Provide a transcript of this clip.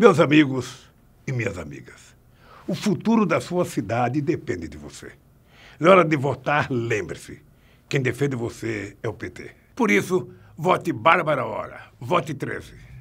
Meus amigos e minhas amigas, o futuro da sua cidade depende de você. Na é hora de votar, lembre-se: quem defende você é o PT. Por isso, vote Bárbara Hora, vote 13.